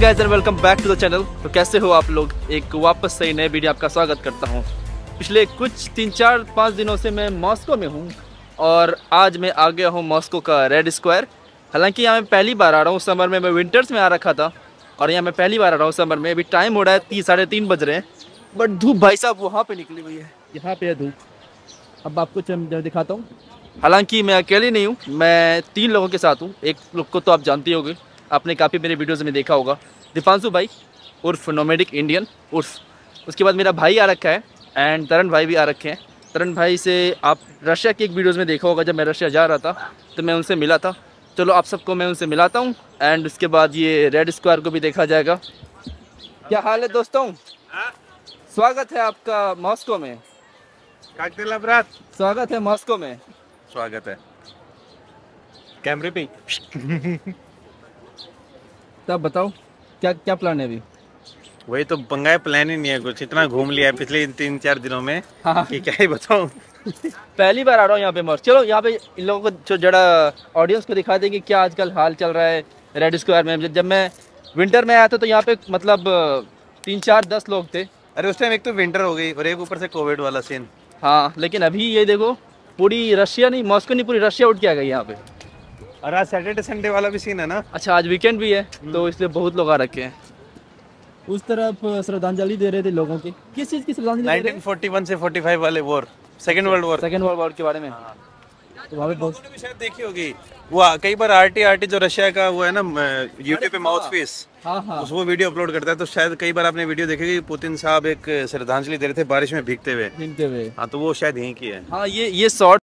Guys and welcome back to the channel तो कैसे हो आप लोग एक वापस से नए वीडियो आपका स्वागत करता हूँ पिछले कुछ तीन चार पाँच दिनों से मैं मॉस्को में हूँ और आज मैं आ गया हूँ मॉस्को का रेड स्क्वायर हालांकि यहाँ मैं पहली बार आ रहा हूँ समर में मैं विंटर्स में आ रखा था और यहाँ मैं पहली बार आ रहा हूँ समर में अभी टाइम हो रहा है तीन साढ़े तीन बज रहे हैं बट धूप भाई साहब वहाँ पर निकली हुई है यहाँ पर है धूप अब आपको दिखाता हूँ हालांकि मैं अकेले नहीं हूँ मैं तीन लोगों के साथ हूँ एक लोग को तो आप जानती होगी आपने काफ़ी मेरे वीडियोज़ में देखा होगा दीपांशु भाई उर्फ नोमेडिक इंडियन उर्फ उसके बाद मेरा भाई आ रखा है एंड तरन भाई भी आ रखे हैं तरन भाई से आप रशिया की एक वीडियोज़ में देखा होगा जब मैं रशिया जा रहा था तो मैं उनसे मिला था चलो आप सबको मैं उनसे मिलाता हूँ एंड उसके बाद ये रेड स्क्वायर को भी देखा जाएगा क्या हाल है दोस्तों हाँ। स्वागत है आपका मॉस्को में स्वागत है मॉस्को में स्वागत है कैमरे पे तब तो बताओ क्या क्या प्लान है अभी वही तो बंगाई प्लान ही नहीं है कुछ इतना घूम लिया है पिछले तीन चार दिनों में हाँ। कि क्या ही बताऊँ पहली बार आ रहा हूँ यहाँ पे मर चलो यहाँ पे इन लोगों को जो जरा ऑडियंस को दिखा दें कि क्या आजकल हाल चल रहा है रेड स्क्वायर में जब मैं विंटर में आया था तो यहाँ पे मतलब तीन चार दस लोग थे अरे उस टाइम एक तो विंटर हो गई और एक ऊपर से कोविड वाला सीन हाँ लेकिन अभी ये देखो पूरी रशिया नहीं मॉस्को नहीं पूरी रशिया उठ के आ गई यहाँ पे और आज सैटरडे संडे वाला भी सीन है ना अच्छा आज वीकेंड भी है तो हम्म। इसलिए बहुत लोग आ रखे हैं उस तरफ श्रद्धांजलि दे रहे थे लोगों की किस चीज की श्रद्धांजलि 1941 से 45 वाले war second world war second world war के बारे में हाँ। तो वहाँ पे बहुत शायद देखी होगी वो कई बार आरटी आरटी जो रशिया का वो है ना यूट्यूब पे माउथ हाँ। पीस हाँ हाँ उसमें वीडियो अपलोड करता है तो शायद कई बार आपने वीडियो देखी पुतिन साहब एक श्रद्धांजलि दे रहे थे बारिश में भीगते हुए भीगते हुए हाँ तो वो शायद यही की है हाँ ये ये शॉर्ट